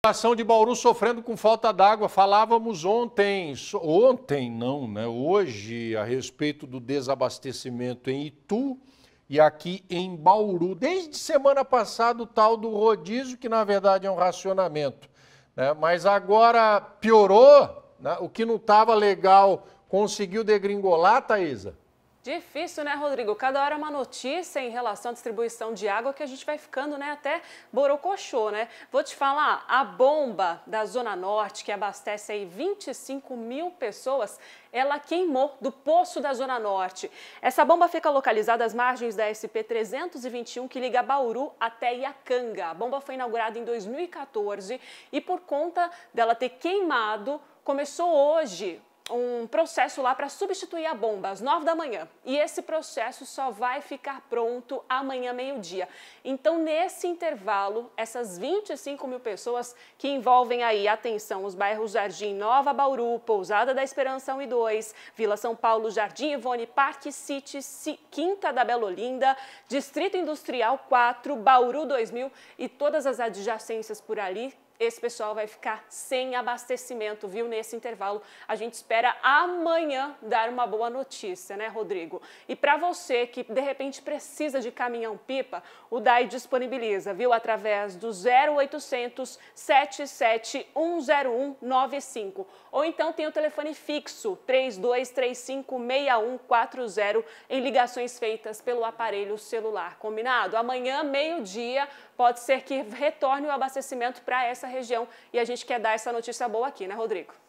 População de Bauru sofrendo com falta d'água. Falávamos ontem, ontem não, né? Hoje, a respeito do desabastecimento em Itu e aqui em Bauru. Desde semana passada, o tal do rodízio, que na verdade é um racionamento. Né? Mas agora piorou, né? o que não estava legal conseguiu degringolar, Thaisa? Difícil, né, Rodrigo? Cada hora é uma notícia em relação à distribuição de água que a gente vai ficando, né, até borocochô, né? Vou te falar, a bomba da Zona Norte, que abastece aí 25 mil pessoas, ela queimou do poço da Zona Norte. Essa bomba fica localizada às margens da SP 321, que liga Bauru até Iacanga. A bomba foi inaugurada em 2014 e por conta dela ter queimado, começou hoje um processo lá para substituir a bomba às 9 da manhã. E esse processo só vai ficar pronto amanhã, meio-dia. Então, nesse intervalo, essas 25 mil pessoas que envolvem aí, atenção, os bairros Jardim Nova Bauru, Pousada da Esperança 1 e 2, Vila São Paulo, Jardim Ivone, Parque City, Quinta da Bela Olinda, Distrito Industrial 4, Bauru 2000 e todas as adjacências por ali esse pessoal vai ficar sem abastecimento, viu? Nesse intervalo, a gente espera amanhã dar uma boa notícia, né, Rodrigo? E para você que de repente precisa de caminhão-pipa, o DAI disponibiliza, viu? Através do 0800 7710195. Ou então tem o telefone fixo 32356140 em ligações feitas pelo aparelho celular. Combinado? Amanhã, meio-dia, pode ser que retorne o abastecimento para essa nossa região e a gente quer dar essa notícia boa aqui, né, Rodrigo?